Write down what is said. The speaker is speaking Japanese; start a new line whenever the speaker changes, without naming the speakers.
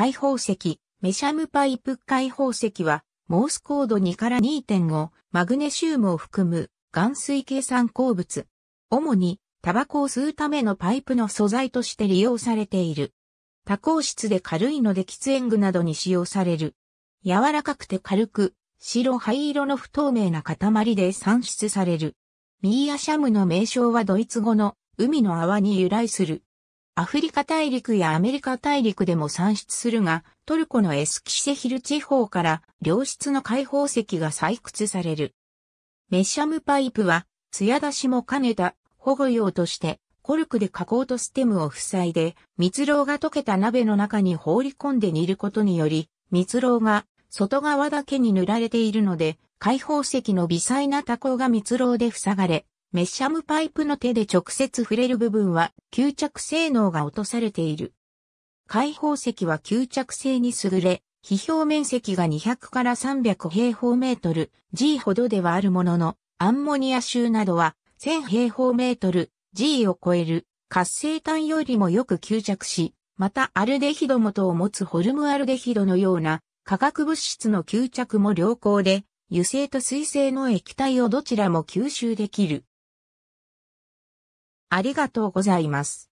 解放石、メシャムパイプ解放石は、モースコード2から
2.5、マグネシウムを含む、含水系算鉱物。主に、タバコを吸うためのパイプの素材として利用されている。多孔質で軽いので喫煙具などに使用される。柔らかくて軽く、白灰色の不透明な塊で産出される。ミーアシャムの名称はドイツ語の海の泡に由来する。アフリカ大陸やアメリカ大陸でも産出するが、トルコのエスキシェヒル地方から良質の解放石が採掘される。メシャムパイプは、艶出しも兼ねた保護用として、コルクで加工とステムを塞いで、蜜蝋が溶けた鍋の中に放り込んで煮ることにより、蜜蝋が外側だけに塗られているので、解放石の微細な多孔が蜜蝋で塞がれ、メッシャムパイプの手で直接触れる部分は吸着性能が落とされている。開放石は吸着性に優れ、非表面積が200から300平方メートル G ほどではあるものの、アンモニア臭などは1000平方メートル G を超える活性炭よりもよく吸着し、またアルデヒド元を持つホルムアルデヒドのような化学物質の吸着も良好で、油
性と水性の液体をどちらも吸収できる。ありがとうございます。